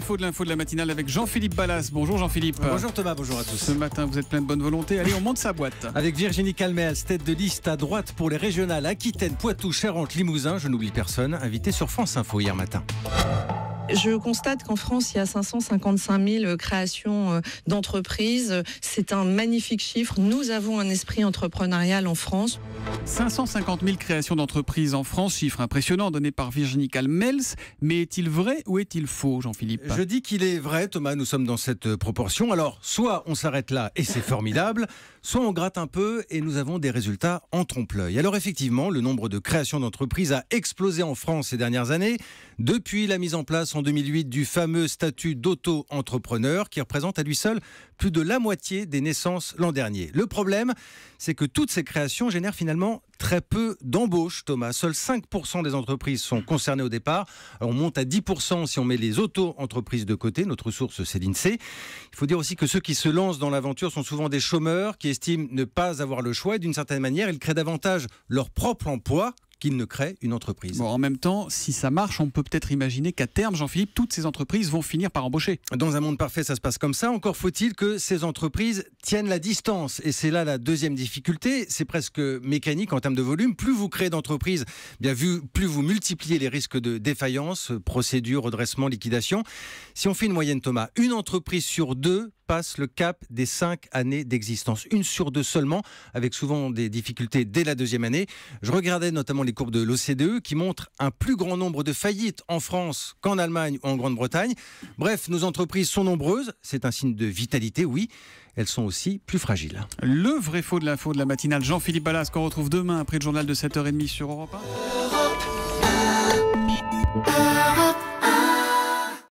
faux de l'info de la matinale avec Jean-Philippe Ballas. Bonjour Jean-Philippe. Bonjour Thomas, bonjour à tous. Ce matin, vous êtes plein de bonne volonté. Allez, on monte sa boîte. Avec Virginie Calmels, tête de liste à droite pour les régionales Aquitaine, Poitou, Charente, Limousin. Je n'oublie personne. Invité sur France Info hier matin. Je constate qu'en France, il y a 555 000 euh, créations euh, d'entreprises. C'est un magnifique chiffre. Nous avons un esprit entrepreneurial en France. 550 000 créations d'entreprises en France, chiffre impressionnant donné par Virginie Calmels. Mais est-il vrai ou est-il faux, Jean-Philippe Je dis qu'il est vrai, Thomas. Nous sommes dans cette euh, proportion. Alors, soit on s'arrête là et c'est formidable, soit on gratte un peu et nous avons des résultats en trompe-l'œil. Alors, effectivement, le nombre de créations d'entreprises a explosé en France ces dernières années depuis la mise en place en 2008 du fameux statut d'auto-entrepreneur qui représente à lui seul plus de la moitié des naissances l'an dernier. Le problème, c'est que toutes ces créations génèrent finalement très peu d'embauches, Thomas. Seuls 5% des entreprises sont concernées au départ. on monte à 10% si on met les auto-entreprises de côté. Notre source, c'est l'INSEE. Il faut dire aussi que ceux qui se lancent dans l'aventure sont souvent des chômeurs qui estiment ne pas avoir le choix. Et d'une certaine manière, ils créent davantage leur propre emploi qu'il ne crée une entreprise. en même temps, si ça marche, on peut peut-être imaginer qu'à terme, Jean-Philippe, toutes ces entreprises vont finir par embaucher. Dans un monde parfait, ça se passe comme ça. Encore faut-il que ces entreprises tiennent la distance. Et c'est là la deuxième difficulté. C'est presque mécanique en termes de volume. Plus vous créez d'entreprises, bien vu, plus vous multipliez les risques de défaillance, procédure, redressement, liquidation. Si on fait une moyenne, Thomas, une entreprise sur deux passe le cap des cinq années d'existence. Une sur deux seulement, avec souvent des difficultés dès la deuxième année. Je regardais notamment les courbes de l'OCDE qui montrent un plus grand nombre de faillites en France qu'en Allemagne ou en Grande-Bretagne. Bref, nos entreprises sont nombreuses. C'est un signe de vitalité, oui. Elles sont aussi plus fragiles. Le vrai faux de l'info de la matinale. Jean-Philippe Ballas, qu'on retrouve demain après le journal de 7h30 sur Europe Europe 1.